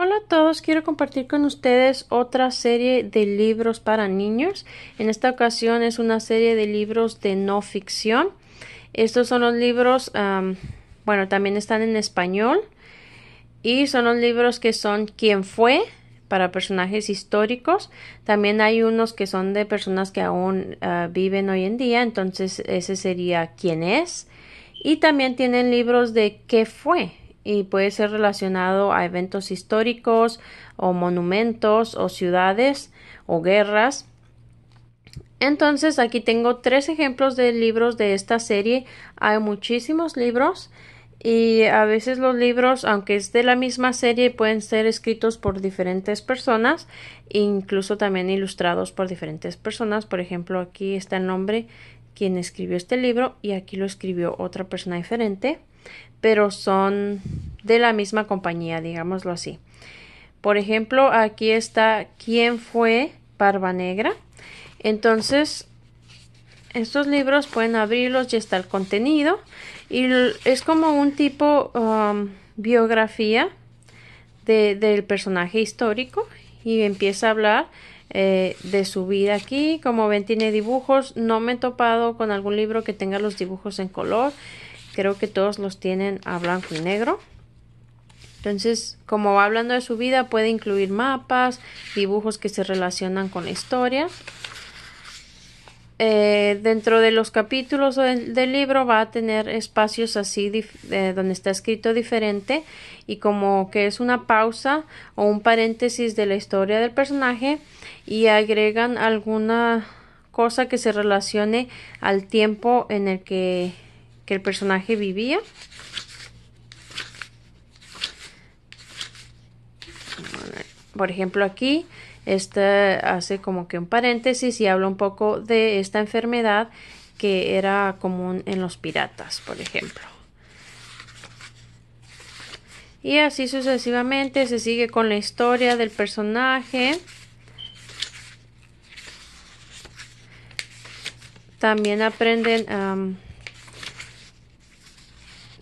Hola a todos, quiero compartir con ustedes otra serie de libros para niños. En esta ocasión es una serie de libros de no ficción. Estos son los libros, bueno, también están en español y son los libros que son ¿Quién fue? para personajes históricos. También hay unos que son de personas que aún ah, viven hoy en día, entonces ese sería ¿Quién es? Y también tienen libros de ¿Qué fue? y puede ser relacionado a eventos históricos o monumentos o ciudades o guerras. Entonces aquí tengo tres ejemplos de libros de esta serie. Hay muchísimos libros y a veces los libros, aunque es de la misma serie, pueden ser escritos por diferentes personas, incluso también ilustrados por diferentes personas. Por ejemplo, aquí está el nombre quien escribió este libro y aquí lo escribió otra persona diferente pero son de la misma compañía, digámoslo así. Por ejemplo, aquí está quién fue Barba Negra. Entonces, estos libros pueden abrirlos, y está el contenido y es como un tipo um, biografía del personaje histórico y empieza a hablar eh, de su vida aquí. Como ven, tiene dibujos. No me he topado con algún libro que tenga los dibujos en color creo que todos los tienen a blanco y negro. Entonces, como va hablando de su vida, puede incluir mapas, dibujos que se relacionan con la historia. Eh, dentro de los capítulos del, libro va a tener espacios así eh, donde está escrito diferente y como que es una pausa o un paréntesis de la historia del personaje y agregan alguna cosa que se relacione al tiempo en el que que el personaje vivía. Por ejemplo, aquí este hace como que un paréntesis y habla un poco de esta enfermedad que era común en los piratas, por ejemplo. Y así sucesivamente se sigue con la historia del personaje. También aprenden a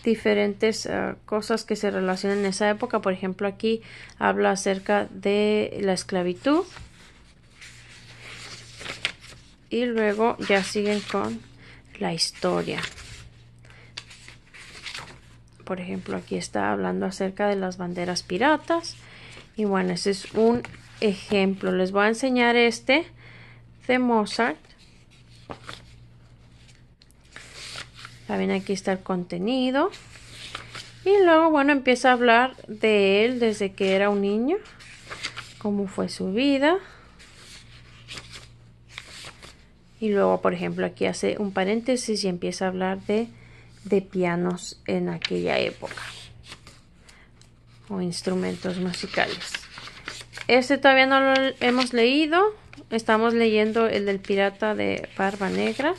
diferentes eh, cosas que se relacionan en esa época. Por ejemplo, aquí habla acerca de la esclavitud. Y luego ya siguen con la historia. Por ejemplo, aquí está hablando acerca de las banderas piratas. Y bueno, ese es un ejemplo. Les voy a enseñar este de Mozart. También aquí está el contenido. Y luego, bueno, empieza a hablar de él desde que era un niño, cómo fue su vida. Y luego, por ejemplo, aquí hace un paréntesis y empieza a hablar de, de pianos en aquella época o instrumentos musicales. Este todavía no lo hemos leído. Estamos leyendo el del pirata de Barba Negra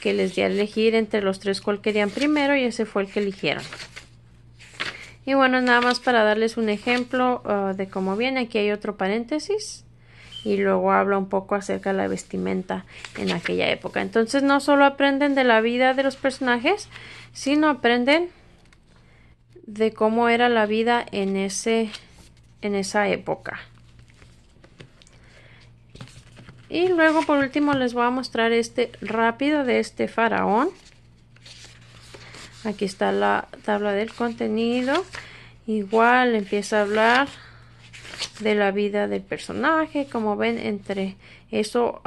que les di a elegir entre los tres cuál querían primero y ese fue el que eligieron. Y bueno, nada más para darles un ejemplo uh, de cómo viene, aquí hay otro paréntesis y luego habla un poco acerca de la vestimenta en aquella época. Entonces no solo aprenden de la vida de los personajes, sino aprenden de cómo era la vida en ese en esa época. Y luego por último les voy a mostrar este rápido de este faraón. Aquí está la tabla del contenido. Igual empieza a hablar de la vida del personaje. Como ven, entre eso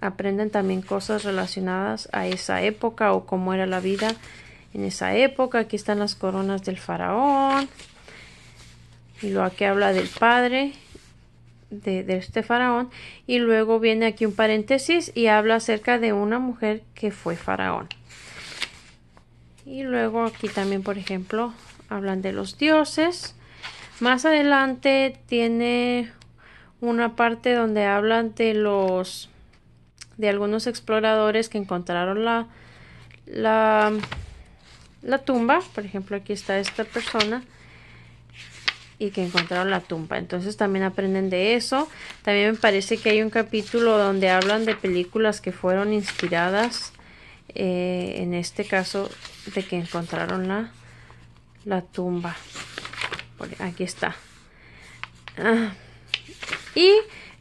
aprenden también cosas relacionadas a esa época o cómo era la vida en esa época. Aquí están las coronas del faraón. Y lo que habla del padre de, este faraón y luego viene aquí un paréntesis y habla acerca de una mujer que fue faraón. Y luego aquí también, por ejemplo, hablan de los dioses. Más adelante tiene una parte donde hablan de los de algunos exploradores que encontraron la la, la tumba. Por ejemplo, aquí está esta persona y que encontraron la tumba. Entonces también aprenden de eso. También me parece que hay un capítulo donde hablan de películas que fueron inspiradas, eh, en este caso, de que encontraron la, tumba. Aquí está. Ah. Y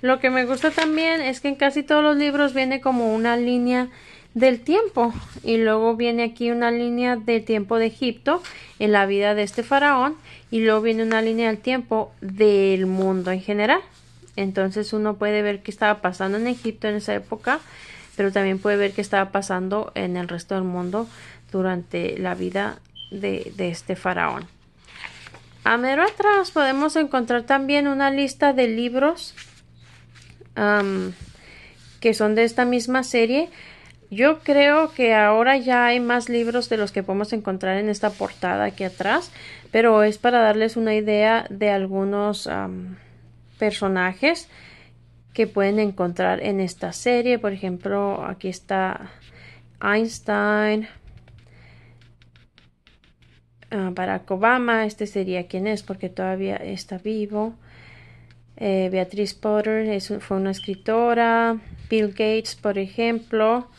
lo que me gusta también es que en casi todos los libros viene como una línea del tiempo. Y luego viene aquí una línea del tiempo de Egipto en la vida de este faraón. Y luego viene una línea del tiempo del mundo en general. Entonces uno puede ver qué estaba pasando en Egipto en esa época, pero también puede ver qué estaba pasando en el resto del mundo durante la vida de, este faraón. A mero atrás podemos encontrar también una lista de libros que son de esta misma serie, yo creo que ahora ya hay más libros de los que podemos encontrar en esta portada aquí atrás, pero es para darles una idea de algunos personajes que pueden encontrar en esta serie. Por ejemplo, aquí está Einstein, ah, Barack Obama, este sería quien es porque todavía está vivo. Eh, Beatriz Potter es, fue una escritora, Bill Gates, por ejemplo.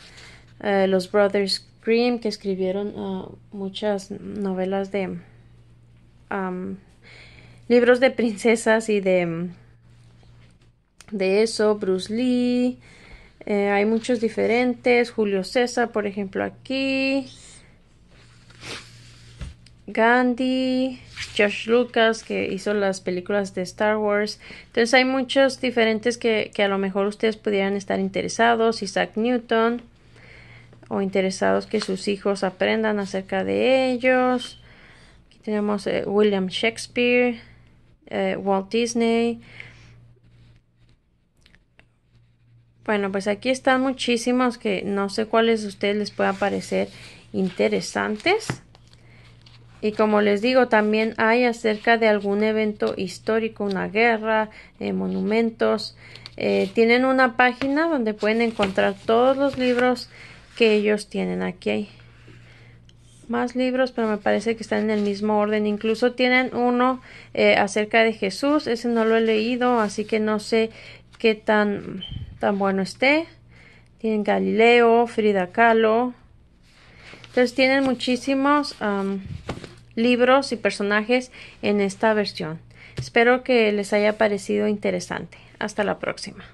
Eh, los Brothers Grimm, que escribieron eh, muchas novelas de libros de princesas y de, de eso, Bruce Lee. Eh, hay muchos diferentes, Julio César, por ejemplo, aquí. Gandhi, George Lucas, que hizo las películas de Star Wars. Entonces hay muchos diferentes que, que a lo mejor ustedes pudieran estar interesados. Isaac Newton o interesados que sus hijos aprendan acerca de ellos. Aquí tenemos eh, William Shakespeare, eh, Walt Disney. Bueno, pues aquí están muchísimos que no sé cuáles de ustedes les puedan parecer interesantes. Y como les digo, también hay acerca de algún evento histórico, una guerra, eh, monumentos. tienen una página donde pueden encontrar todos los libros que ellos tienen. Aquí hay más libros, pero me parece que están en el mismo orden. Incluso tienen uno eh, acerca de Jesús. Ese no lo he leído, así que no sé qué tan, tan bueno esté. Tienen Galileo, Frida Kahlo. Entonces tienen muchísimos libros y personajes en esta versión. Espero que les haya parecido interesante. Hasta la próxima.